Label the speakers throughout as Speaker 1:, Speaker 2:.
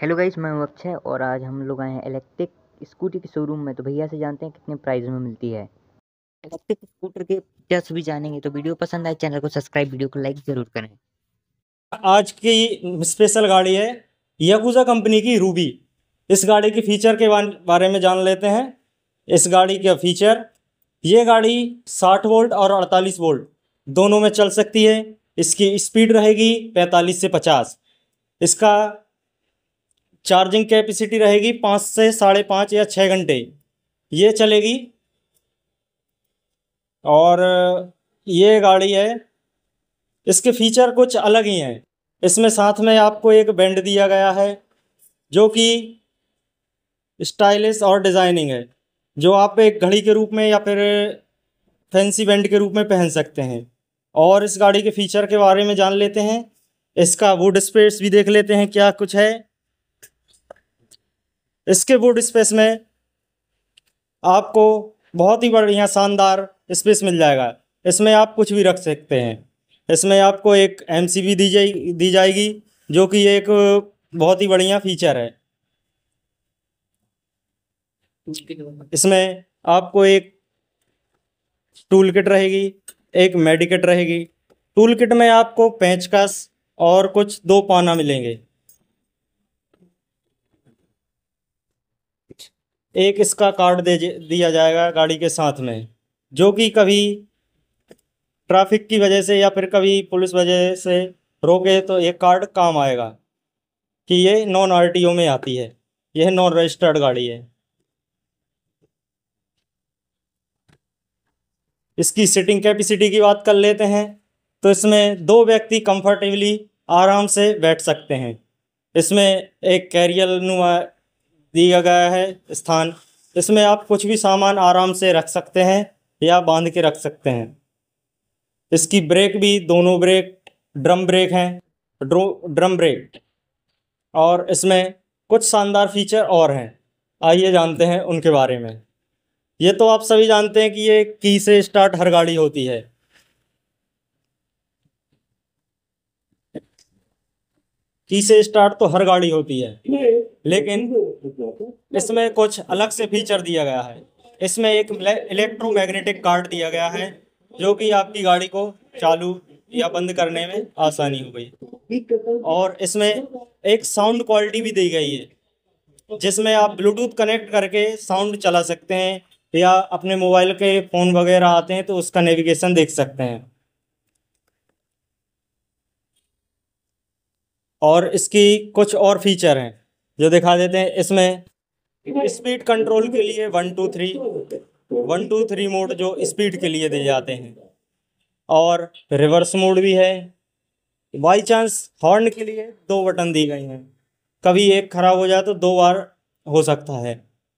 Speaker 1: hello guys मैं हूं अक्षय और आज हम लोग आए हैं इलेक्ट्रिक स्कूटी के शोरूम में तो भैया से जानते हैं कितने प्राइस में मिलती है इलेक्ट्रिक स्कूटर के फीचर्स भी जानेंगे तो वीडियो पसंद आए चैनल को सब्सक्राइब वीडियो को लाइक जरूर करें आज की स्पेशल गाड़ी है यकूजा कंपनी की रूबी इस गाड़ी के फीचर के बारे में जान लेते हैं इस गाड़ी के फीचर ये गाड़ी साठ वोल्ट और अड़तालीस वोल्ट दोनों में चल सकती है इसकी स्पीड रहेगी पैंतालीस से पचास इसका चार्जिंग कैपेसिटी रहेगी पाँच से साढ़े पाँच या छः घंटे ये चलेगी और ये गाड़ी है इसके फीचर कुछ अलग ही हैं इसमें साथ में आपको एक बैंड दिया गया है जो कि स्टाइलिश और डिज़ाइनिंग है जो आप एक घड़ी के रूप में या फिर फैंसी बैंड के रूप में पहन सकते हैं और इस गाड़ी के फीचर के बारे में जान लेते हैं इसका वुड स्पेस भी देख लेते हैं क्या कुछ है इसके बूट स्पेस में आपको बहुत ही बढ़िया शानदार स्पेस मिल जाएगा इसमें आप कुछ भी रख सकते हैं इसमें आपको एक एम दी जाए दी जाएगी जो कि एक बहुत ही बढ़िया फीचर है इसमें आपको एक टूल किट रहेगी एक मेडिकेट रहेगी टूल किट में आपको पेंचकस और कुछ दो पाना मिलेंगे एक इसका कार्ड दे दिया जाएगा गाड़ी के साथ में जो कि कभी ट्रैफिक की वजह से या फिर कभी पुलिस वजह से रोके तो ये कार्ड काम आएगा कि ये नॉन आर में आती है यह नॉन रजिस्टर्ड गाड़ी है इसकी सीटिंग कैपेसिटी की बात कर लेते हैं तो इसमें दो व्यक्ति कंफर्टेबली आराम से बैठ सकते हैं इसमें एक कैरियर नुमा दिया गया है स्थान इसमें आप कुछ भी सामान आराम से रख सकते हैं या बांध के रख सकते हैं इसकी ब्रेक भी दोनों ब्रेक ड्रम ब्रेक हैं ड्रम ब्रेक और इसमें कुछ शानदार फीचर और हैं आइए जानते हैं उनके बारे में ये तो आप सभी जानते हैं कि ये की से स्टार्ट हर गाड़ी होती है की से स्टार्ट तो हर गाड़ी होती है लेकिन इसमें कुछ अलग से फीचर दिया गया है इसमें एक इलेक्ट्रोमैग्नेटिक कार्ड दिया गया है जो कि आपकी गाड़ी को चालू या बंद करने में आसानी हो गई और इसमें एक साउंड क्वालिटी भी दी गई है जिसमें आप ब्लूटूथ कनेक्ट करके साउंड चला सकते हैं या अपने मोबाइल के फ़ोन वगैरह आते हैं तो उसका नेविगेशन देख सकते हैं और इसकी कुछ और फीचर हैं जो दिखा देते हैं इसमें स्पीड कंट्रोल के लिए one two three one two three mode जो स्पीड के लिए दिए जाते हैं और रिवर्स मोड भी है बाई चांस हॉर्न के लिए दो बटन दी गई हैं कभी एक खराब हो जाए तो दो बार हो सकता है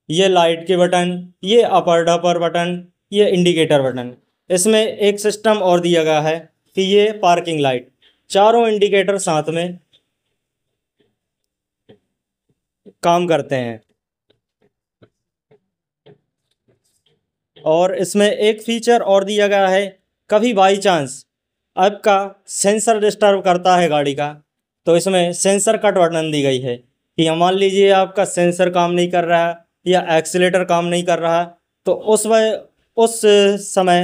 Speaker 1: ये लाइट के बटन ये अपर डपर बटन ये इंडिकेटर बटन इसमें एक सिस्टम और दिया गया है कि ये पार्किंग लाइट चारों इंडिकेटर साथ में काम करते हैं और इसमें एक फीचर और दिया गया है कभी बाई चांस आपका सेंसर डिस्टर्ब करता है गाड़ी का तो इसमें सेंसर कट बटन दी गई है कि मान लीजिए आपका सेंसर काम नहीं कर रहा या एक्सीटर काम नहीं कर रहा तो उस वह उस समय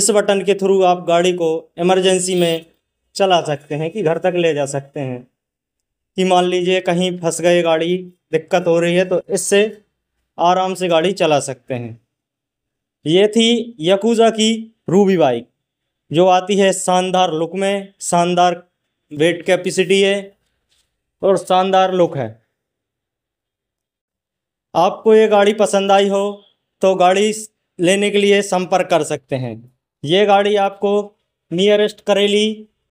Speaker 1: इस बटन के थ्रू आप गाड़ी को इमरजेंसी में चला सकते हैं कि घर तक ले जा सकते हैं कि मान लीजिए कहीं फंस गए गाड़ी दिक्कत हो रही है तो इससे आराम से गाड़ी चला सकते हैं ये थी यकूज़ा की रूबी बाइक जो आती है शानदार लुक में शानदार वेट कैपेसिटी है और शानदार लुक है आपको ये गाड़ी पसंद आई हो तो गाड़ी लेने के लिए संपर्क कर सकते हैं ये गाड़ी आपको नियरेस्ट करेली